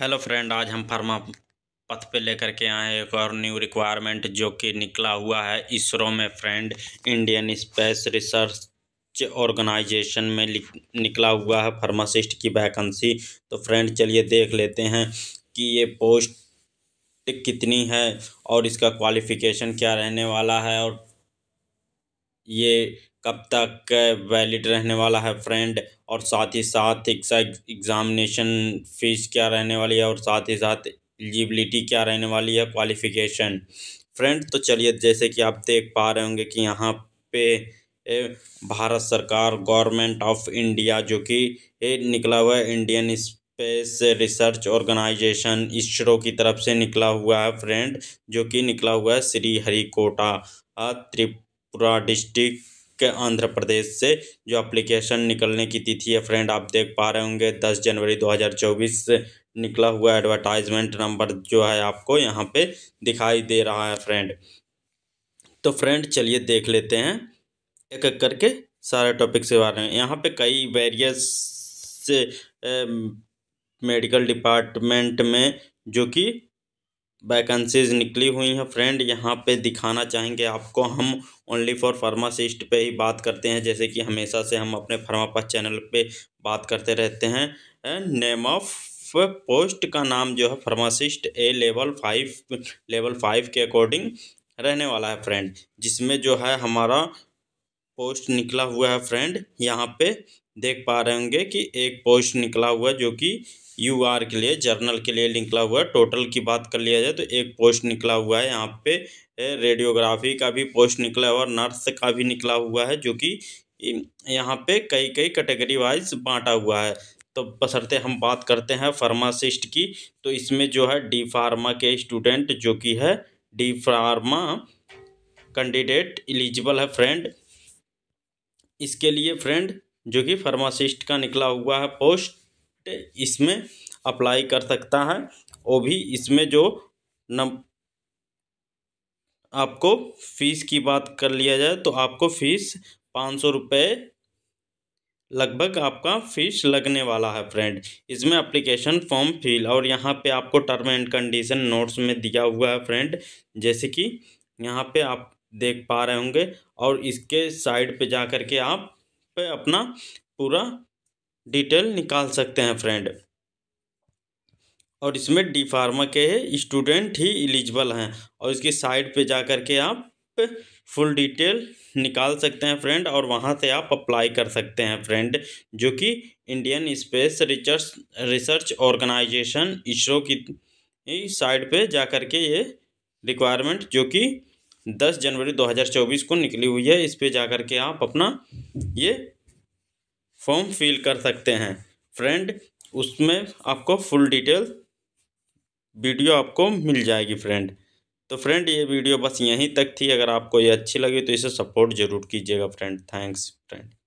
hello friend आज हम फर्मा पथ पे लेकर के आए एक और न्यू रिक्वायरमेंट जो कि निकला हुआ है इसरो में friend Indian space Research Organisation में निकला हुआ है फार्मासिस्ट की वैकेंसी तो फ्रेंड चलिए देख लेते हैं कि ये पोस्ट कितनी है और इसका क्वालिफ़िकेशन क्या रहने वाला है और ये कब तक वैलिड रहने वाला है फ्रेंड और साथ ही साथ एग्ज़ामिनेशन फ़ीस क्या रहने वाली है और साथ ही साथ एलिजिबिलिटी क्या रहने वाली है क्वालिफ़िकेशन फ्रेंड तो चलिए जैसे कि आप देख पा रहे होंगे कि यहाँ पे भारत सरकार गवर्नमेंट ऑफ इंडिया जो कि निकला हुआ है Indian space Research organisation ISRO की तरफ से निकला हुआ है फ्रेंड जो कि निकला हुआ है श्री हरिकोटा त्रिपुरा डिस्ट्रिक्ट के आंध्र प्रदेश से जो अप्लीकेशन निकलने की तिथि है फ्रेंड आप देख पा रहे होंगे दस जनवरी दो से निकला हुआ एडवर्टाइजमेंट नंबर जो है आपको यहाँ पे दिखाई दे रहा है फ्रेंड तो फ्रेंड चलिए देख लेते हैं एक एक करके सारे टॉपिक से बारे में यहाँ पे कई वेरियस मेडिकल डिपार्टमेंट में जो कि वैकेंसीज निकली हुई हैं फ्रेंड यहाँ पे दिखाना चाहेंगे आपको हम ओनली फॉर फार्मासिस्ट पे ही बात करते हैं जैसे कि हमेशा से हम अपने फार्मापा चैनल पे बात करते रहते हैं नेम ऑफ पोस्ट का नाम जो है pharmacist A level five level five के अकॉर्डिंग रहने वाला है फ्रेंड जिसमें जो है हमारा पोस्ट निकला हुआ है फ्रेंड यहाँ पे देख पा रहे होंगे कि एक पोस्ट निकला हुआ है जो कि यू आर के लिए जर्नल के लिए निकला हुआ है टोटल की बात कर लिया जाए तो एक पोस्ट निकला हुआ है यहाँ पे रेडियोग्राफी का भी पोस्ट निकला हुआ और नर्स का भी निकला हुआ है जो कि यहाँ पे कई कई कैटेगरी वाइज बांटा हुआ है तो बसरते हम बात करते हैं फार्मासिस्ट की तो इसमें जो है डी फार्मा के स्टूडेंट जो कि है डी फार्मा कैंडिडेट एलिजिबल है फ्रेंड इसके लिए फ्रेंड जो कि फार्मासिस्ट का निकला हुआ है पोस्ट इसमें अप्लाई कर सकता है वो भी इसमें जो नम आपको फीस की बात कर लिया जाए तो आपको फीस पाँच सौ रुपये लगभग आपका फीस लगने वाला है फ्रेंड इसमें एप्लीकेशन फॉर्म फिल और यहाँ पे आपको टर्म एंड कंडीशन नोट्स में दिया हुआ है फ्रेंड जैसे कि यहाँ पे आप देख पा रहे होंगे और इसके साइड पे जा कर के आप पे अपना पूरा डिटेल निकाल सकते हैं फ्रेंड और इसमें डी फार्मा के स्टूडेंट ही एलिजिबल हैं और इसकी साइड पे जा कर के आप फुल डिटेल निकाल सकते हैं फ्रेंड और वहाँ से आप अप्लाई कर सकते हैं फ्रेंड जो कि Indian space research research organisation ISRO की साइड पे जा कर के ये रिक्वायरमेंट जो कि दस जनवरी 2024 को निकली हुई है इस पे जाकर के आप अपना ये फॉर्म फिल कर सकते हैं फ्रेंड उसमें आपको फुल डिटेल वीडियो आपको मिल जाएगी फ्रेंड तो फ्रेंड ये वीडियो बस यहीं तक थी अगर आपको ये अच्छी लगी तो इसे सपोर्ट ज़रूर कीजिएगा फ्रेंड थैंक्स फ्रेंड